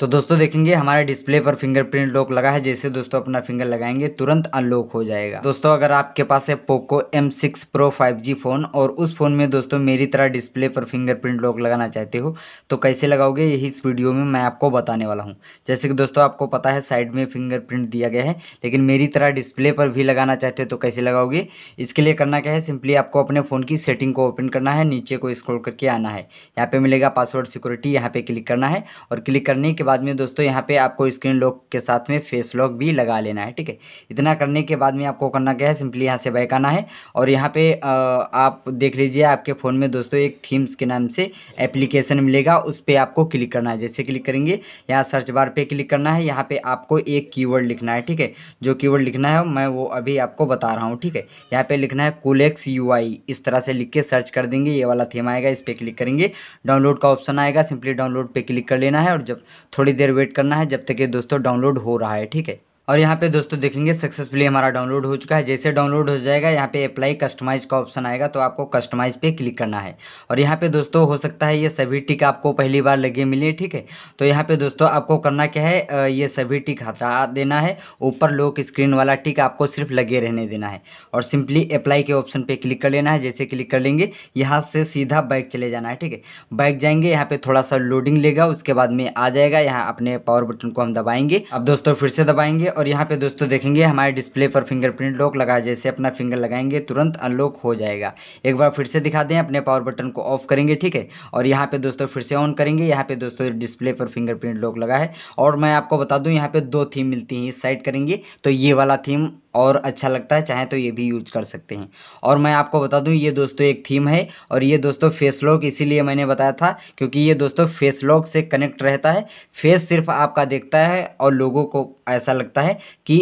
तो दोस्तों देखेंगे हमारे डिस्प्ले पर फिंगरप्रिंट लॉक लगा है जैसे दोस्तों अपना फिंगर लगाएंगे तुरंत अनलॉक हो जाएगा दोस्तों अगर आपके पास है Poco M6 Pro 5G phone और उस फ़ोन में दोस्तों मेरी तरह डिस्प्ले पर फिंगरप्रिंट लॉक लगाना चाहते हो तो कैसे लगाओगे यही इस वीडियो में मैं आपको बताने वाला हूँ जैसे कि दोस्तों आपको पता है साइड में फिंगरप्रिंट दिया गया है लेकिन मेरी तरह डिस्प्ले पर भी लगाना चाहते हो तो कैसे लगाओगे इसके लिए करना क्या है सिंपली आपको अपने फ़ोन की सेटिंग को ओपन करना है नीचे को स्क्रोल करके आना है यहाँ पर मिलेगा पासवर्ड सिक्योरिटी यहाँ पर क्लिक करना है और क्लिक करने के के बाद में दोस्तों यहाँ पे आपको स्क्रीन लॉक के साथ में फेस लॉक भी लगा लेना है ठीक है इतना करने के बाद में आपको करना क्या है सिंपली यहाँ से बैक आना है और यहाँ पे आप देख लीजिए आपके फ़ोन में दोस्तों एक थीम्स के नाम से एप्लीकेशन मिलेगा उस पर आपको क्लिक करना है जैसे क्लिक करेंगे यहाँ सर्च बार पर क्लिक करना है यहाँ पर आपको एक की लिखना है ठीक है जो कीवर्ड लिखना है मैं वो अभी आपको बता रहा हूँ ठीक है यहाँ पर लिखना है कोलेक्स यू इस तरह से लिख के सर्च कर देंगे ये वाला थीम आएगा इस पर क्लिक करेंगे डाउनलोड का ऑप्शन आएगा सिंपली डाउनलोड पर क्लिक कर लेना है और जब थोड़ी देर वेट करना है जब तक ये दोस्तों डाउनलोड हो रहा है ठीक है और यहाँ पे दोस्तों देखेंगे सक्सेसफुली हमारा डाउनलोड हो चुका है जैसे डाउनलोड हो जाएगा यहाँ पे अप्लाई कस्टमाइज का ऑप्शन आएगा तो आपको कस्टमाइज पे क्लिक करना है और यहाँ पे दोस्तों हो सकता है ये सभी टिक आपको पहली बार लगे मिले ठीक है तो यहाँ पे दोस्तों आपको करना क्या है ये सभी टिक हटा देना है ऊपर लोक स्क्रीन वाला टिक आपको सिर्फ लगे रहने देना है और सिंपली अप्लाई के ऑप्शन पर क्लिक कर लेना है जैसे क्लिक कर लेंगे यहाँ से सीधा बाइक चले जाना है ठीक है बाइक जाएंगे यहाँ पर थोड़ा सा लोडिंग लेगा उसके बाद में आ जाएगा यहाँ अपने पावर बटन को हम दबाएंगे अब दोस्तों फिर से दबाएंगे और यहाँ पे दोस्तों देखेंगे हमारे डिस्प्ले पर फिंगरप्रिंट लॉक लगा जैसे अपना फिंगर लगाएंगे तुरंत अनलॉक हो जाएगा एक बार फिर से दिखा दें अपने पावर बटन को ऑफ करेंगे ठीक है और यहाँ पे दोस्तों फिर से ऑन करेंगे यहाँ पे दोस्तों डिस्प्ले पर फिंगरप्रिंट लॉक लगा है और मैं आपको बता दूँ यहाँ पे दो थीम मिलती हैं इस साइड करेंगे तो ये वाला थीम और अच्छा लगता है चाहे तो ये भी यूज कर सकते हैं और मैं आपको बता दूँ ये दोस्तों एक थीम है और ये दोस्तों फेस लॉक इसीलिए मैंने बताया था क्योंकि ये दोस्तों फेस लॉक से कनेक्ट रहता है फेस सिर्फ आपका देखता है और लोगों को ऐसा लगता है है कि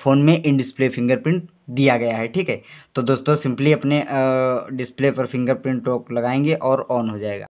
फ़ोन में इन डिस्प्ले फिंगरप्रिंट दिया गया है ठीक है तो दोस्तों सिंपली अपने डिस्प्ले पर फिंगरप्रिंट लॉक लगाएंगे और ऑन हो जाएगा